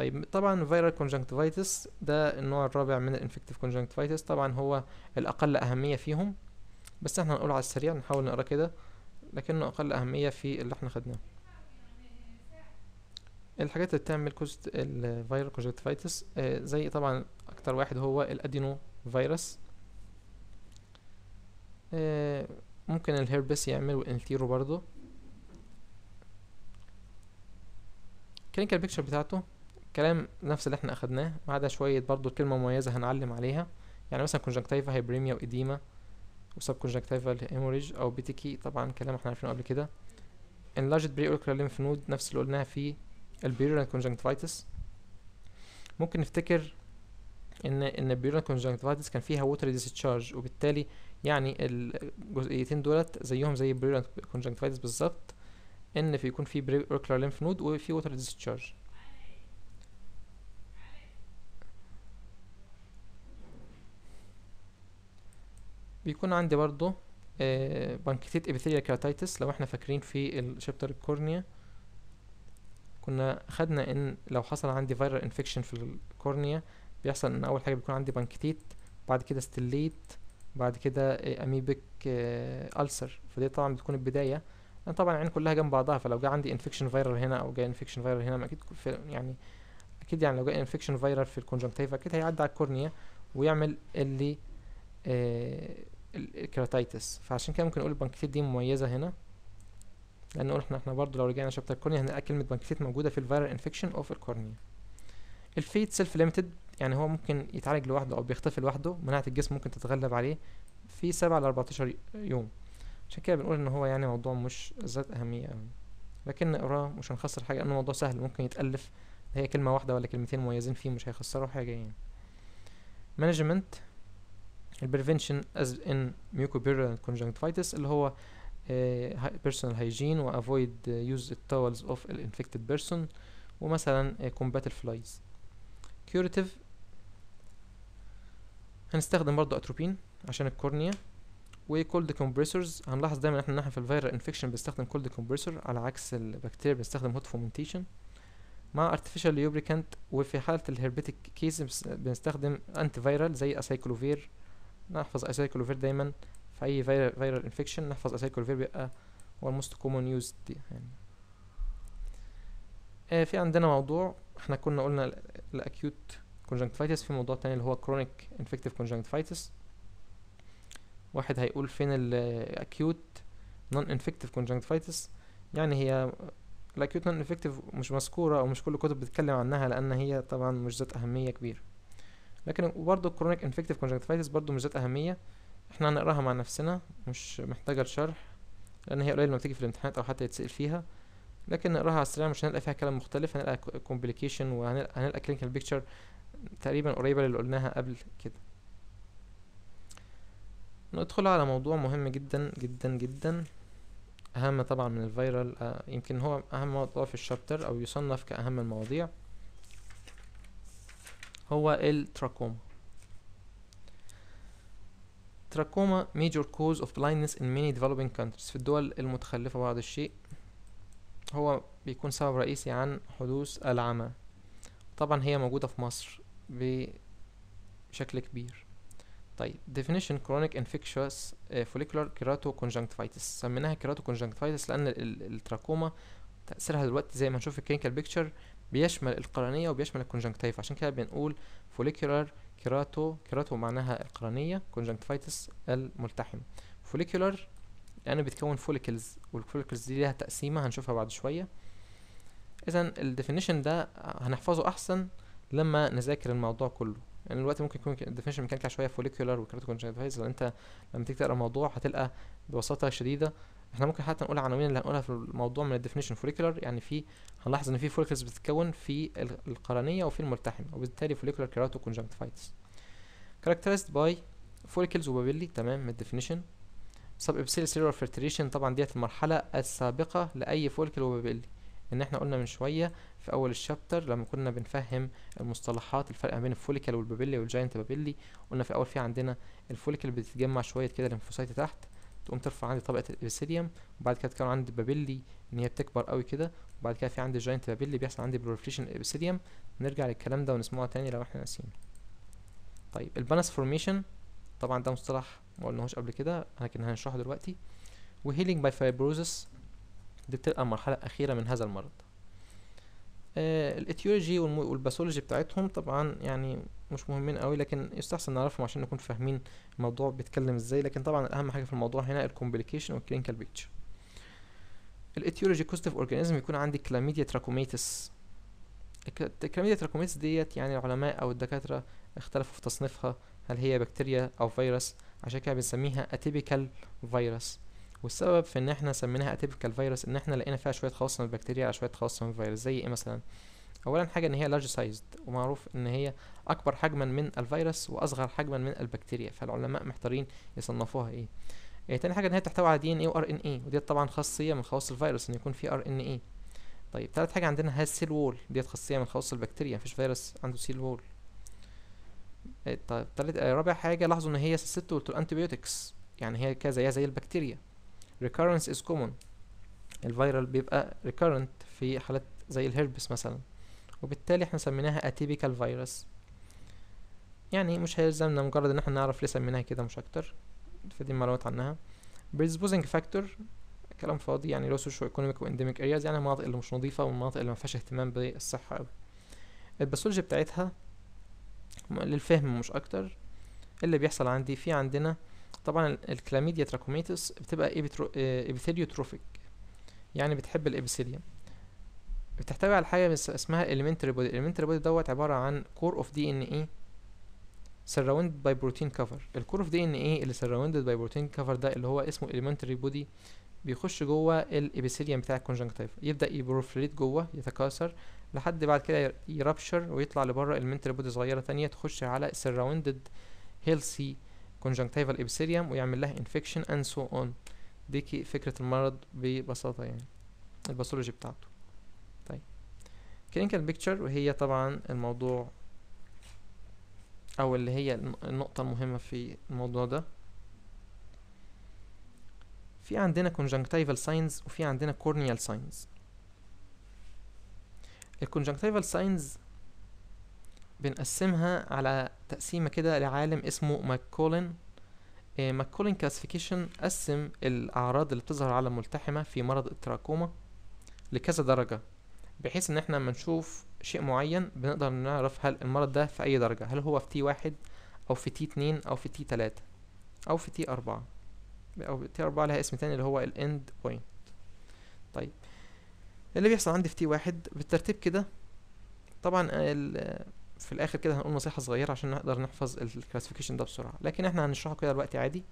طيب طبعا فيرال كونجنكتيفايتس ده النوع الرابع من الانفكتيف كونجنكتيفايتس طبعا هو الاقل اهميه فيهم بس احنا هنقول على السريع نحاول نقرا كده لكنه اقل اهميه في اللي احنا خدناه الحاجات اللي بتعمل كوست الفيرال كونجنكتيفايتس زي طبعا اكتر واحد هو الادينو فيروس آه، ممكن الهيربس يعمل والانتيرو برضه الكلينيكال بيكتشر بتاعته كلام نفس اللي احنا اخدناه ما عدا شويه برضو كلمه مميزه هنعلم عليها يعني مثلا كونجكتيفا هايبريميا واديما وسب كونجكتيفا هيموريج او بيتيكي طبعا كلام احنا عارفينه قبل كده انلاجت بري preauricular lymph نود نفس اللي قلناها في البيورال كونجكتيفايتس ممكن نفتكر ان ان البيورال كونجكتيفايتس كان فيها ووتر ديسشارج وبالتالي يعني الجزئيتين دولت زيهم زي البيورال كونجكتيفايتس بالظبط ان في يكون في preauricular lymph node وفي ووتر ديسشارج بيكون عندي برضو آه، بانكيتيت ابيثيليال كراتيتس لو احنا فاكرين في الشابتر الكورنيا كنا خدنا ان لو حصل عندي فيرال انفكشن في الكورنيا بيحصل ان اول حاجه بيكون عندي بانكيتيت بعد كده ستليت بعد كده آه، اميبك آه، ألسر فدي طبعا بتكون البدايه انا طبعا العين كلها جنب بعضها فلو جه عندي انفكشن فيرال هنا او جه انفكشن فيرال هنا اكيد في يعني اكيد يعني لو جه انفكشن فيرال في الكونجنكتيفا اكيد هيعدي على الكورنيا ويعمل اللي آه الكراتيتس فعشان كده ممكن اقول البنكتيت دي مميزه هنا لان قلنا احنا برضو لو رجعنا شابتر كورنيا هنلاقي كلمه بنكتيت موجوده في الفيرال انفكشن اوف الكورنيا الفيت سيلف ليميتد يعني هو ممكن يتعالج لوحده او بيختفي لوحده مناعه الجسم ممكن تتغلب عليه في 7 ل 14 يوم عشان كده بنقول ان هو يعني موضوع مش ذات اهميه قوي لكن نقراه مش هنخسر حاجه لانه موضوع سهل ممكن يتالف هي كلمه واحده ولا كلمتين مميزين فيه مش هيخسروا حاجه يعني مانجمنت البريفنشن از ان ميوكوبيرال كونجنكتيفايتس اللي هو بيرسونال هايجين وافويد يوز التاولز اوف الانفكتد بيرسون ومثلا كومبات الفلايز كيوريتيف هنستخدم برضو اتروبين عشان الكورنيا وكولد كومبريسورز هنلاحظ دايما احنا في الفيرال انفكشن بنستخدم كولد كومبريسور على عكس البكتيريا بنستخدم هوت فومنتيشن مع ارتفيشال ليوبريكانت وفي حاله الهربيتك كيس بنستخدم انتي فيرال زي اسايكلوفير نحفظ اسايكلوفير دايما في اي فيرال انفكشن نحفظ اسايكلوفير بيبقى هو الموست كومون يوز يعني آه في عندنا موضوع احنا كنا قلنا الاكيوت كونجنكتفايتس في موضوع تاني اللي هو كرونيك انفكتيف كونجنكتفايتس واحد هيقول فين الاكيوت نون انفكتيف كونجنكتفايتس يعني هي الاكيوت نون انفكتيف مش مذكوره او مش كل الكتب بتتكلم عنها لان هي طبعا مش ذات اهميه كبيره لكن برضه الكرونيك انفكتيف كونجكتيفايتس برضه مش ذات اهميه احنا هنقراها مع نفسنا مش محتاجه لشرح لان هي قليل لما بتيجي في الامتحانات او حتى يتسال فيها لكن نقراها على السريع مش هنلقى فيها كلام مختلف هنلقى كومبليكيشن وهنلقى كلينيكال بيكتشر تقريبا قريبه للي قلناها قبل كده ندخل على موضوع مهم جدا جدا جدا اهم طبعا من الفيرال آه، يمكن هو اهم موضوع في الشابتر او يصنف كاهم المواضيع هو التراكوما تراكوما major cause of blindness in many developing countries في الدول المتخلفة بعض الشيء هو بيكون سبب رئيسي عن حدوث العمى طبعا هي موجودة في مصر بشكل كبير طيب definition chronic infectious آه، follicular keratoconjunctivitis سميناها keratoconjunctivitis لأن التراكوما تأثيرها دلوقتي زي ما هنشوف في clinical picture بيشمل القرنية وبيشمل الكونجنكتيف عشان كده بنقول فوليكولار كيراتو كيراتو معناها القرنية كونجنكتيفايتس الملتحم فوليكولار لأنه بيتكون فوليكلز والفوليكلز دي ليها تقسيمة هنشوفها بعد شوية إذا الديفينيشن ده هنحفظه أحسن لما نذاكر الموضوع كله لأن يعني دلوقتي ممكن يكون الديفينيشن مكانك شوية فوليكولار وكيراتو كونجنكتيفايتس لأن أنت لما تيجي تقرا الموضوع هتلقى ببساطة شديدة احنا ممكن حتى نقول العناوين اللي هنقولها في الموضوع من الديفينيشن فوليكولر يعني في هنلاحظ ان في فوليكلز بتتكون في القرنيه وفي الملتحم وبالتالي فوليكولر كيراتو كونجنكتيفايتس characterized باي فوليكلز وبابيلي تمام من الديفينيشن سب ابسيل سيلولار فلتريشن طبعا ديت المرحله السابقه لاي فوليكل وبابيلي ان احنا قلنا من شويه في اول الشابتر لما كنا بنفهم المصطلحات الفرق ما بين الفوليكل والبابيلي والجاينت بابيلي قلنا في الاول في عندنا الفوليكل بتتجمع شويه كده الليمفوسايت تحت تقوم ترفع عندي طبقه الابيثيليوم وبعد كده تكون عندي بابيلي ان هي بتكبر قوي كده وبعد كده في عندي جاينت بابيلي بيحصل عندي بروفليشن الابيثيليوم نرجع للكلام ده ونسمعه تاني لو احنا ناسيين طيب البانس فورميشن طبعا ده مصطلح ما قلناهوش قبل كده لكن هنشرحه دلوقتي وهيلينج باي فايبروزس دي بتبقى المرحله الاخيره من هذا المرض آه، الايتيولوجي والباثولوجي بتاعتهم طبعا يعني مش مهمين قوي لكن يستحسن نعرفهم عشان نكون فاهمين الموضوع بيتكلم ازاي لكن طبعا اهم حاجه في الموضوع هنا الكومبليكيشن والكلينيكال بيكتشر الايتيولوجي كوست اورجانيزم يكون عندي كلاميديا تراكوميتس الكلاميديا تراكوميتس ديت يعني العلماء او الدكاتره اختلفوا في تصنيفها هل هي بكتيريا او فيروس عشان كده بنسميها اتيبيكال فيروس والسبب في ان احنا سميناها اتيبيكال فيروس ان احنا لقينا فيها شويه خواص من البكتيريا على شويه خواص من الفيروس زي ايه مثلا اولا حاجه ان هي لارج سايزد ومعروف ان هي اكبر حجما من الفيروس واصغر حجما من البكتيريا فالعلماء محتارين يصنفوها ايه إيه تاني حاجه ان هي تحتوي على دي ان اي وار ان اي وديت طبعا خاصيه من خواص الفيروس ان يكون في ار ان اي طيب تالت حاجه عندنا هاز سيل وول ديت خاصيه من خواص البكتيريا مفيش فيروس عنده سيل إيه، وول طيب تالت آه، رابع حاجه لاحظوا ان هي سلسله الانتي بيوتكس يعني هي كذا زي البكتيريا recurrence is common الفيرال بيبقى recurrent في حالات زي الهربس مثلا وبالتالي احنا سميناها atypical virus يعني مش هيلزمنا مجرد ان احنا نعرف ليه سميناها كده مش اكتر فدي معلومات عنها predisposing factor كلام فاضي يعني لو economic ايكونوميك وانديميك ارياز يعني المناطق اللي مش نظيفه والمناطق اللي ما فيهاش اهتمام بالصحه قوي الباثولوجي بتاعتها للفهم مش اكتر اللي بيحصل عندي في عندنا طبعا الكلاميديا تراكوميتس بتبقى آه، ابيثيليوتروفيك يعني بتحب الابيثيليوم بتحتوي على حاجه اسمها elementary body elementary body دوت عباره عن core of DNA surrounded by protein cover الكور اوف دي ان اي اللي surrounded by protein cover ده اللي هو اسمه elementary body بيخش جوه الابيثيليوم بتاع الكونجنكتيف يبدا يبروفليت جوه يتكاثر لحد بعد كده يرابشر ويطلع لبره elementary body صغيره تانية تخش على surrounded healthy conjunctival epithelium ويعمل لها infection and so on ديكي فكرة المرض ببساطة يعني الباثولوجي بتاعته طيب clinical picture وهي طبعا الموضوع او اللي هي النقطة المهمة في الموضوع ده في عندنا conjunctival signs وفي عندنا corneal signs الكونجنكتيفال ساينز بنقسمها على تقسيمة كده لعالم اسمه ماكولين آه، ماكولن ماكولين كلاسيفيكيشن قسم الأعراض اللي بتظهر على الملتحمة في مرض التراكوما لكذا درجة بحيث إن احنا لما نشوف شيء معين بنقدر نعرف هل المرض ده في أي درجة هل هو في تي واحد أو في تي اتنين أو في تي تلاتة أو في تي أربعة أو تي أربعة لها اسم تاني اللي هو الإند بوينت طيب اللي بيحصل عندي في تي واحد بالترتيب كده طبعا في الاخر كده هنقول نصيحه صغيره عشان نقدر نحفظ الكلاسيفيكيشن ده بسرعه لكن احنا هنشرحه كده دلوقتي عادي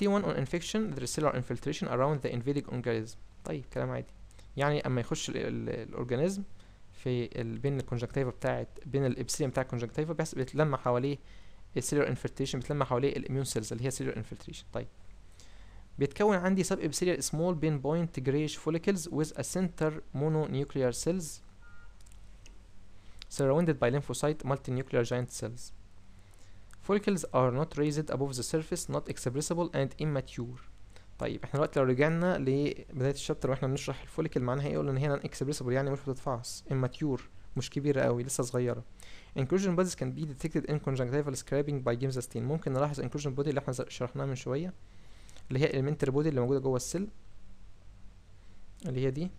t 1 on infection the cellular infiltration around the invading organism طيب كلام عادي يعني اما يخش الاورجانيزم في بين الكونجكتيفا بتاعه بين الابسيليوم بتاع الكونجكتيفا بس بيتلم حواليه السيلر انفلتريشن بتلم حواليه الاميون سيلز اللي هي سيلر انفلتريشن طيب بيتكون عندي سب ابسيليال سمول بين بوينت جريش فوليكلز ويز ا سنتر مونو نيوكليار سيلز surrounded by lymphocyte multinuclear giant cells. Follicles are not raised above the surface, not expressible and immature. طيب احنا دلوقتي لو رجعنا لبداية الشابتر واحنا بنشرح الفوليكل معناها ايه قلنا ان هي non expressible يعني مش بتتفعص immature مش كبيرة قوي لسه صغيرة. inclusion bodies can be detected in conjunctival scraping by James Stein ممكن نلاحظ inclusion body اللي احنا شرحناها من شوية اللي هي elementary body اللي موجودة جوه السيل اللي هي دي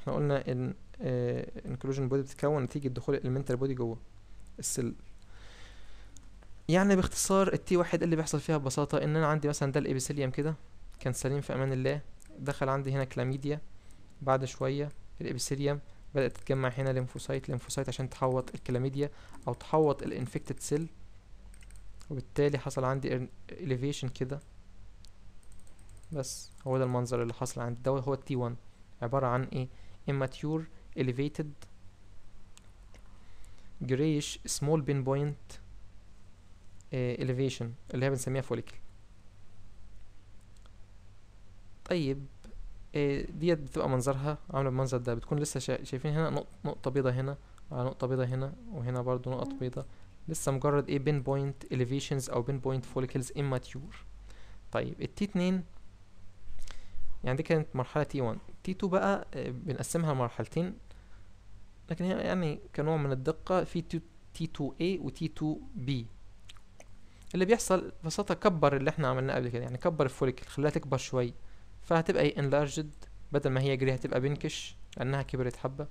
احنا قلنا ان انكلوجن بودي بتتكون نتيجه دخول الالمنتال بودي جوه السل يعني باختصار التي واحد اللي بيحصل فيها ببساطه ان انا عندي مثلا ده الابيثيليوم كده كان سليم في امان الله دخل عندي هنا كلاميديا بعد شويه الابيثيليوم بدات تتجمع هنا ليمفوسايت ليمفوسايت عشان تحوط الكلاميديا او تحوط الانفكتد سيل وبالتالي حصل عندي elevation كده بس هو ده المنظر اللي حصل عندي ده هو التي 1 عباره عن ايه immature elevated grayish small pinpoint eh, elevation اللي هي بنسميها follicle طيب إيه، ديت بتبقى منظرها عامله بالمنظر ده بتكون لسه شا... شايفين هنا نقطه بيضه هنا على نقطه بيضه هنا وهنا برضو نقط بيضه لسه مجرد ايه بين بوينت elevations او بين بوينت follicles immature طيب التي 2 يعني دي كانت مرحله تي 1 تي 2 بقى آه، بنقسمها لمرحلتين لكن هنا يعني كنوع من الدقة في T2A و T2B اللي بيحصل ببساطة كبر اللي احنا عملناه قبل كده يعني كبر الفوليكل خلاها تكبر شوية فهتبقى انلارجد بدل ما هي جري هتبقى بنكش لأنها كبرت حبة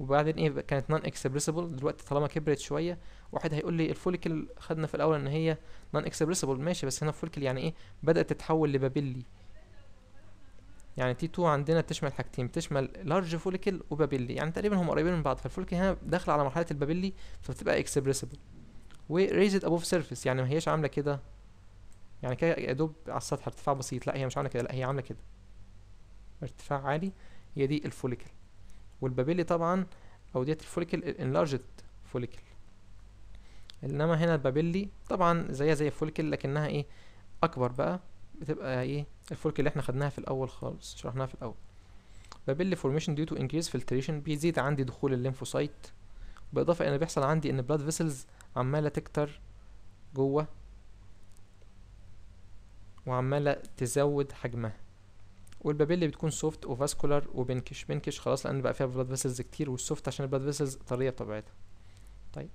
وبعدين ايه كانت نون اكسبريسبل دلوقتي طالما كبرت شويه واحد هيقول لي الفوليكل خدنا في الاول ان هي نون اكسبريسبل ماشي بس هنا الفوليكل يعني ايه بدات تتحول لبابيلي يعني تي 2 عندنا بتشمل حاجتين بتشمل لارج فوليكل وبابيلي يعني تقريبا هم قريبين من بعض فالفوليكل هنا داخله على مرحله البابيلي فبتبقى اكسبريسبل وريزد ابوف سيرفيس يعني ما هيش عامله كده يعني كده يا دوب على السطح ارتفاع بسيط لا هي مش عامله كده لا هي عامله كده ارتفاع عالي هي دي الفوليكل والبابيلي طبعا او ديت الفوليكل الانلارجد فوليكل انما هنا البابيلي طبعا زيها زي الفوليكل لكنها ايه اكبر بقى بتبقى ايه الفورك اللي احنا خدناها في الاول خالص شرحناها في الاول بابيلي فورميشن ديو تو انكريز فلتريشن بيزيد عندي دخول الليمفوسايت بالاضافه ان بيحصل عندي ان بلاد فيسلز عماله تكتر جوه وعماله تزود حجمها والبابيلي بتكون سوفت وفاسكولار وبنكش بنكش خلاص لان بقى فيها بلاد فيسلز كتير والسوفت عشان البلاد فيسلز طريه بطبيعتها طيب